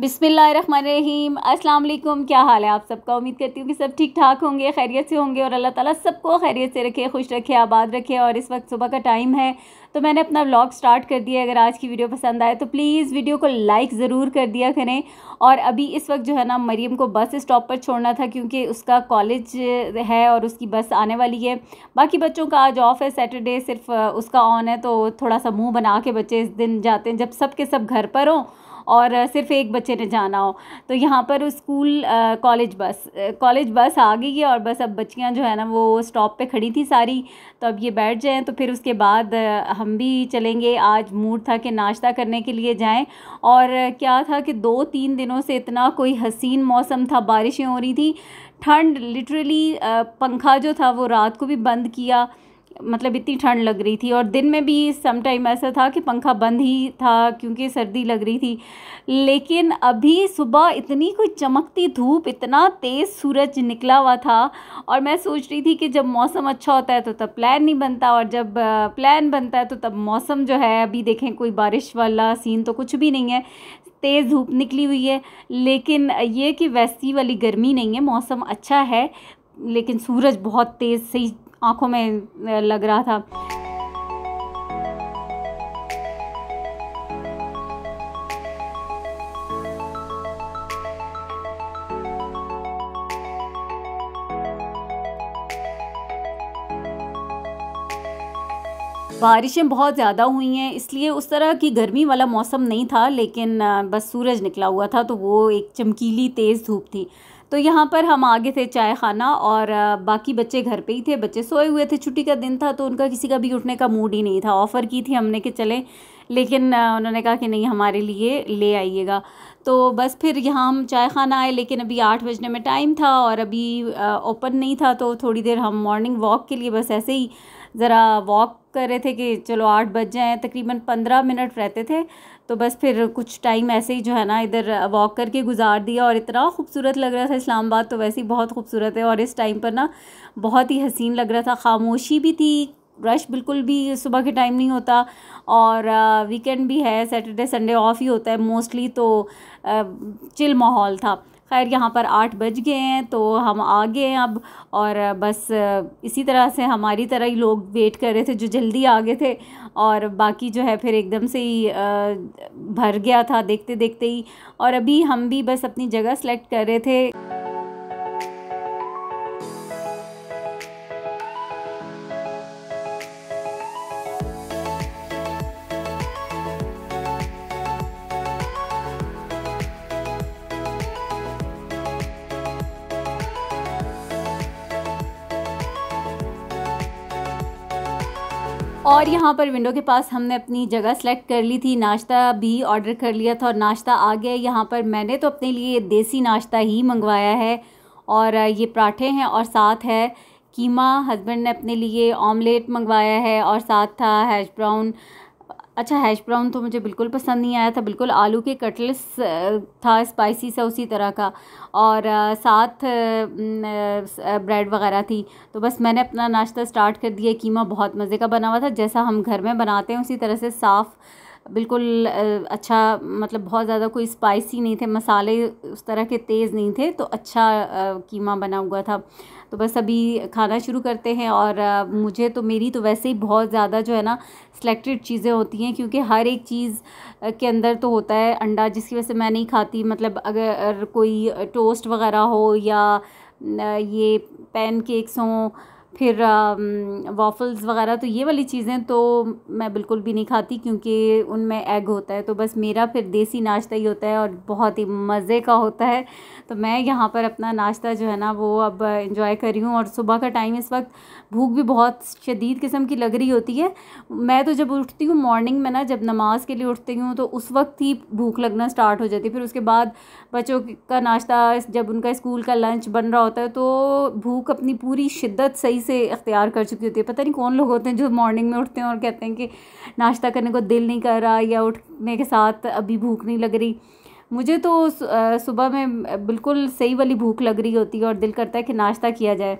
बिसमीम अस्सलाम क्या हाल है आप सबका उम्मीद करती हूँ कि सब ठीक ठाक होंगे खैरियत से होंगे और अल्लाह ताला सबको खैरियत से रखे खुश रखे आबाद रखे और इस वक्त सुबह का टाइम है तो मैंने अपना व्लॉग स्टार्ट कर दिया अगर आज की वीडियो पसंद आए तो प्लीज़ वीडियो को लाइक ज़रूर कर दिया करें और अभी इस वक्त जो है ना मरीम को बस स्टॉप पर छोड़ना था क्योंकि उसका कॉलेज है और उसकी बस आने वाली है बाकी बच्चों का आज ऑफ है सैटरडे सिर्फ उसका ऑन है तो थोड़ा सा मुँह बना के बच्चे इस दिन जाते हैं जब सब के सब घर पर हों और सिर्फ एक बच्चे ने जाना हो तो यहाँ पर स्कूल कॉलेज बस कॉलेज बस आ गई है और बस अब बच्चियाँ जो है ना वो स्टॉप पे खड़ी थी सारी तो अब ये बैठ जाएँ तो फिर उसके बाद हम भी चलेंगे आज मूड था कि नाश्ता करने के लिए जाएँ और क्या था कि दो तीन दिनों से इतना कोई हसीन मौसम था बारिशें हो रही थी ठंड लिटरली पंखा जो था वो रात को भी बंद किया मतलब इतनी ठंड लग रही थी और दिन में भी सम टाइम ऐसा था कि पंखा बंद ही था क्योंकि सर्दी लग रही थी लेकिन अभी सुबह इतनी कोई चमकती धूप इतना तेज़ सूरज निकला हुआ था और मैं सोच रही थी कि जब मौसम अच्छा होता है तो तब प्लान नहीं बनता और जब प्लान बनता है तो तब मौसम जो है अभी देखें कोई बारिश वाला सीन तो कुछ भी नहीं है तेज़ धूप निकली हुई है लेकिन ये कि वैसी वाली गर्मी नहीं है मौसम अच्छा है लेकिन सूरज बहुत तेज़ सही आंखों में लग रहा था बारिशें बहुत ज़्यादा हुई हैं इसलिए उस तरह की गर्मी वाला मौसम नहीं था लेकिन बस सूरज निकला हुआ था तो वो एक चमकीली तेज़ धूप थी तो यहाँ पर हम आगे थे चाय खाना और बाकी बच्चे घर पे ही थे बच्चे सोए हुए थे छुट्टी का दिन था तो उनका किसी का भी उठने का मूड ही नहीं था ऑफ़र की थी हमने कि चलें लेकिन उन्होंने कहा कि नहीं हमारे लिए ले आइएगा तो बस फिर यहाँ हम चाय खाना आए लेकिन अभी आठ बजने में टाइम था और अभी ओपन नहीं था तो थोड़ी देर हम मॉर्निंग वॉक के लिए बस ऐसे ही ज़रा वॉक कर रहे थे कि चलो आठ बज जाएँ तकरीबन पंद्रह मिनट रहते थे तो बस फिर कुछ टाइम ऐसे ही जो है ना इधर वॉक करके गुजार दिया और इतना खूबसूरत लग रहा था इस्लामाबाद तो वैसे ही बहुत खूबसूरत है और इस टाइम पर ना बहुत ही हसीन लग रहा था खामोशी भी थी रश बिल्कुल भी सुबह के टाइम नहीं होता और वीकेंड भी है सैटरडे संडे ऑफ ही होता है मोस्टली तो चिल माहौल था खैर यहाँ पर आठ बज गए हैं तो हम आ गए हैं अब और बस इसी तरह से हमारी तरह ही लोग वेट कर रहे थे जो जल्दी आ गए थे और बाकी जो है फिर एकदम से ही भर गया था देखते देखते ही और अभी हम भी बस अपनी जगह सेलेक्ट कर रहे थे और यहाँ पर विंडो के पास हमने अपनी जगह सेलेक्ट कर ली थी नाश्ता भी ऑर्डर कर लिया था और नाश्ता आ गया यहाँ पर मैंने तो अपने लिए देसी नाश्ता ही मंगवाया है और ये पराठे हैं और साथ है कीमा हस्बैंड ने अपने लिए ऑमलेट मंगवाया है और साथ था हैश ब्राउन अच्छा हैश ब्राउन तो मुझे बिल्कुल पसंद नहीं आया था बिल्कुल आलू के कटलेस था स्पाइसी सा उसी तरह का और साथ ब्रेड वगैरह थी तो बस मैंने अपना नाश्ता स्टार्ट कर दिया कीमा बहुत मज़े का बना हुआ था जैसा हम घर में बनाते हैं उसी तरह से साफ़ बिल्कुल अच्छा मतलब बहुत ज़्यादा कोई स्पाइसी नहीं थे मसाले उस तरह के तेज़ नहीं थे तो अच्छा कीमा बना हुआ था तो बस अभी खाना शुरू करते हैं और मुझे तो मेरी तो वैसे ही बहुत ज़्यादा जो है ना सिलेक्टेड चीज़ें होती हैं क्योंकि हर एक चीज़ के अंदर तो होता है अंडा जिसकी वजह से मैं नहीं खाती मतलब अगर कोई टोस्ट वगैरह हो या ये पैन केक्स हों फिर वॉफ़ल्स वगैरह तो ये वाली चीज़ें तो मैं बिल्कुल भी नहीं खाती क्योंकि उनमें एग होता है तो बस मेरा फिर देसी नाश्ता ही होता है और बहुत ही मज़े का होता है तो मैं यहाँ पर अपना नाश्ता जो है ना वो अब इंजॉय कर रही हूँ और सुबह का टाइम इस वक्त भूख भी बहुत शदीद किस्म की लग रही होती है मैं तो जब उठती हूँ मॉर्निंग में ना जब नमाज़ के लिए उठती हूँ तो उस वक्त ही भूख लगना स्टार्ट हो जाती है फिर उसके बाद बच्चों का नाश्ता जब उनका स्कूल का लंच बन रहा होता है तो भूख अपनी पूरी शिद्दत सही सही से अख्तियार कर चुकी होती है पता नहीं कौन लोग होते हैं जो मॉर्निंग में उठते हैं और कहते हैं कि नाश्ता करने को दिल नहीं कर रहा या उठने के साथ अभी भूख नहीं लग रही मुझे तो सुबह में बिल्कुल सही वाली भूख लग रही होती है और दिल करता है कि नाश्ता किया जाए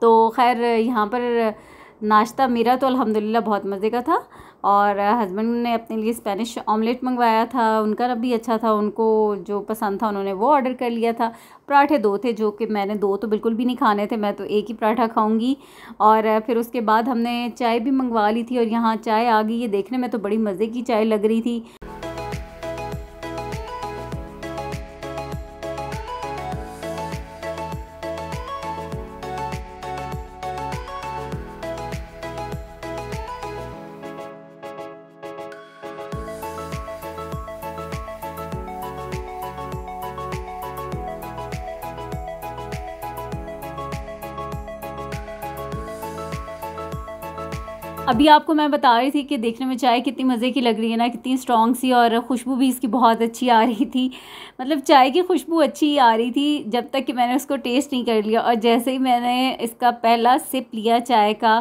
तो खैर यहाँ पर नाश्ता मेरा तो अलहमदिल्ला बहुत मज़े का था और हस्बैंड ने अपने लिए स्पेनिश ऑमलेट मंगवाया था उनका रब भी अच्छा था उनको जो पसंद था उन्होंने वो ऑर्डर कर लिया था पराठे दो थे जो कि मैंने दो तो बिल्कुल भी नहीं खाने थे मैं तो एक ही पराठा खाऊंगी और फिर उसके बाद हमने चाय भी मंगवा ली थी और यहाँ चाय आ गई ये देखने में तो बड़ी मज़े की चाय लग रही थी अभी आपको मैं बता रही थी कि देखने में चाय कितनी मज़े की लग रही है ना कितनी स्ट्रॉन्ग सी और खुशबू भी इसकी बहुत अच्छी आ रही थी मतलब चाय की खुशबू अच्छी आ रही थी जब तक कि मैंने उसको टेस्ट नहीं कर लिया और जैसे ही मैंने इसका पहला सिप लिया चाय का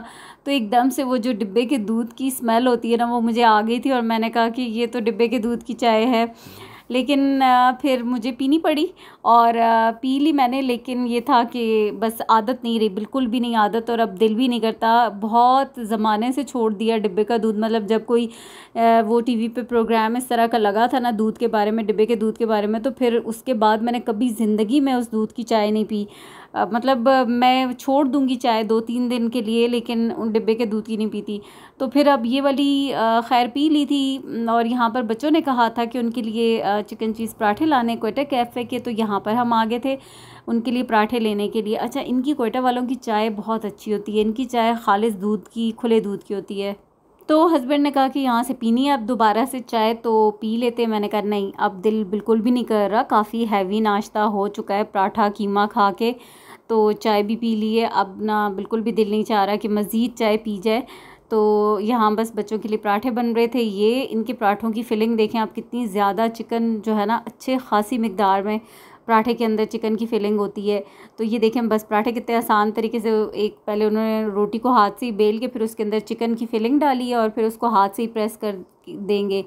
तो एकदम से वो जो डिब्बे के दूध की स्मेल होती है ना वो मुझे आ गई थी और मैंने कहा कि ये तो डिब्बे के दूध की चाय है लेकिन फिर मुझे पीनी पड़ी और पी ली मैंने लेकिन ये था कि बस आदत नहीं रही बिल्कुल भी नहीं आदत और अब दिल भी नहीं करता बहुत ज़माने से छोड़ दिया डिब्बे का दूध मतलब जब कोई वो टीवी पे प्रोग्राम इस तरह का लगा था ना दूध के बारे में डिब्बे के दूध के बारे में तो फिर उसके बाद मैंने कभी ज़िंदगी में उस दूध की चाय नहीं पी मतलब मैं छोड़ दूँगी चाय दो तीन दिन के लिए लेकिन उन डिब्बे के दूध की नहीं पीती तो फिर अब ये वाली खैर पी ली थी और यहाँ पर बच्चों ने कहा था कि उनके लिए चिकन चीज़ पराठे लाने कोयटा कैफ़े के तो यहाँ पर हम आ गए थे उनके लिए पराठे लेने के लिए अच्छा इनकी कोयटा वालों की चाय बहुत अच्छी होती है इनकी चाय खालिश दूध की खुले दूध की होती है तो हस्बैंड ने कहा कि यहाँ से पीनी है अब दोबारा से चाय तो पी लेते मैंने कहा नहीं अब दिल बिल्कुल भी नहीं कर रहा काफ़ी हैवी नाश्ता हो चुका है पराठा कीमा खा के तो चाय भी पी ली है अब ना बिल्कुल भी दिल नहीं चाह रहा कि मज़ीद चाय पी जाए तो यहाँ बस बच्चों के लिए पराठे बन रहे थे ये इनके पराठों की फिलिंग देखें आप कितनी ज़्यादा चिकन जो है ना अच्छे खासी मकदार में पराठे के अंदर चिकन की फिलिंग होती है तो ये देखें बस पराठे कितने आसान तरीके से एक पहले उन्होंने रोटी को हाथ से ही बेल के फिर उसके अंदर चिकन की फिलिंग डाली है और फिर उसको हाथ से ही प्रेस कर देंगे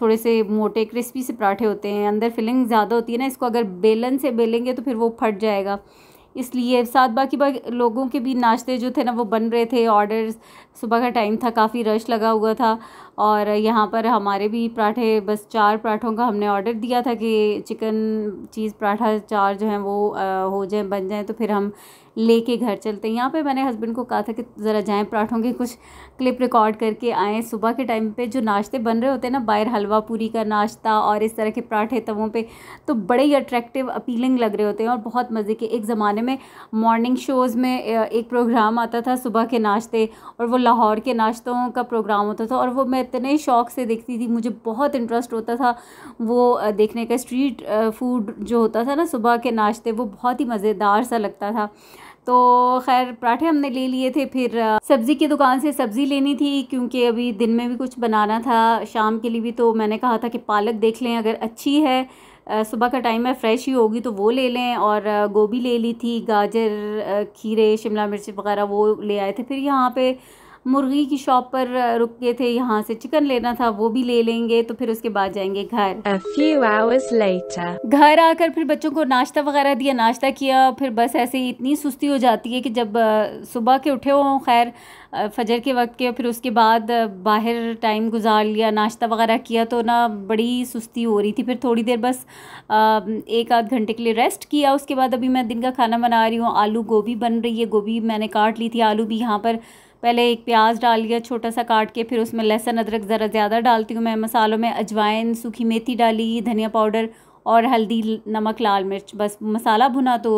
थोड़े से मोटे क्रिस्पी से पराठे होते हैं अंदर फिलिंग ज़्यादा होती है ना इसको अगर बेलन से बेलेंगे तो फिर वो फट जाएगा इसलिए साथ बाकी बाकी लोगों के भी नाश्ते जो थे ना वो बन रहे थे ऑर्डर्स सुबह का टाइम था काफ़ी रश लगा हुआ था और यहाँ पर हमारे भी पराठे बस चार पराठों का हमने ऑर्डर दिया था कि चिकन चीज़ पराठा चार जो हैं वो आ, हो जाए बन जाए तो फिर हम लेके घर चलते हैं यहाँ पे मैंने हस्बैंड को कहा था कि ज़रा जाएँ पराठों के कुछ क्लिप रिकॉर्ड करके आएँ सुबह के टाइम पे जो नाश्ते बन रहे होते हैं ना बाहर हलवा पूरी का नाश्ता और इस तरह के पराठे तवों पे तो बड़े ही अट्रैक्टिव अपीलिंग लग रहे होते हैं और बहुत मज़े के एक ज़माने में मॉर्निंग शोज़ में एक प्रोग्राम आता था सुबह के नाश्ते और वो लाहौर के नाश्तों का प्रोग्राम होता था और वो मैं इतने शौक़ से देखती थी मुझे बहुत इंटरेस्ट होता था वो देखने का स्ट्रीट फूड जो होता था ना सुबह के नाश्ते वो बहुत ही मज़ेदार सा लगता था तो खैर पराठे हमने ले लिए थे फिर सब्ज़ी की दुकान से सब्ज़ी लेनी थी क्योंकि अभी दिन में भी कुछ बनाना था शाम के लिए भी तो मैंने कहा था कि पालक देख लें अगर अच्छी है सुबह का टाइम है फ्रेश ही होगी तो वो ले लें और गोभी ले ली थी गाजर खीरे शिमला मिर्च वगैरह वो ले आए थे फिर यहाँ पे मुर्गी की शॉप पर रुक गए थे यहाँ से चिकन लेना था वो भी ले लेंगे तो फिर उसके बाद जाएंगे घर घर आकर फिर बच्चों को नाश्ता वगैरह दिया नाश्ता किया फिर बस ऐसे ही इतनी सुस्ती हो जाती है कि जब सुबह के उठे हों खैर फजर के वक्त के फिर उसके बाद बाहर टाइम गुजार लिया नाश्ता वगैरह किया तो ना बड़ी सुस्ती हो रही थी फिर थोड़ी देर बस एक आध घंटे के लिए रेस्ट किया उसके बाद अभी मैं दिन का खाना बना रही हूँ आलू गोभी बन रही है गोभी मैंने काट ली थी आलू भी यहाँ पर पहले एक प्याज डाल लिया छोटा सा काट के फिर उसमें लहसुन अदरक ज़रा ज़्यादा डालती हूँ मैं मसालों में अजवाइन सूखी मेथी डाली धनिया पाउडर और हल्दी नमक लाल मिर्च बस मसाला भुना तो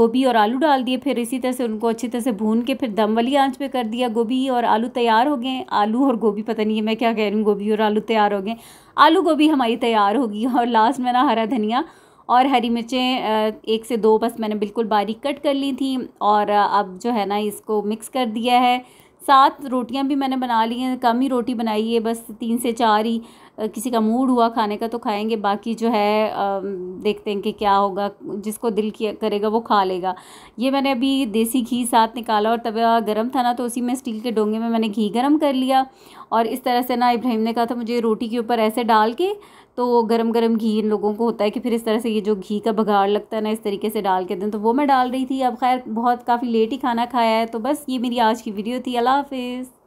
गोभी और आलू डाल दिए फिर इसी तरह से उनको अच्छी तरह से भून के फिर दम वाली आंच पे कर दिया गोभी और आलू तैयार हो गए आलू और गोभी पता नहीं है मैं क्या कह रही हूँ गोभी और आलू तैयार हो गए आलू गोभी हमारी तैयार होगी और लास्ट में ना हरा धनिया और हरी मिर्चें एक से दो बस मैंने बिल्कुल बारीक कट कर ली थी और अब जो है ना इसको मिक्स कर दिया है सात रोटियां भी मैंने बना ली हैं कम ही रोटी बनाई है बस तीन से चार ही किसी का मूड हुआ खाने का तो खाएंगे बाकी जो है देखते हैं कि क्या होगा जिसको दिल किया करेगा वो खा लेगा ये मैंने अभी देसी घी साथ निकाला और तवा गर्म था ना तो उसी में स्टील के डोंगे में मैंने घी गर्म कर लिया और इस तरह से ना इब्राहिम ने कहा था मुझे रोटी के ऊपर ऐसे डाल के तो गरम गरम घी इन लोगों को होता है कि फिर इस तरह से ये जो घी का बघाड़ लगता है ना इस तरीके से डाल के दें तो वो मैं डाल रही थी अब खैर बहुत काफ़ी लेट ही खाना खाया है तो बस ये मेरी आज की वीडियो थी अल्लाह हाफिज़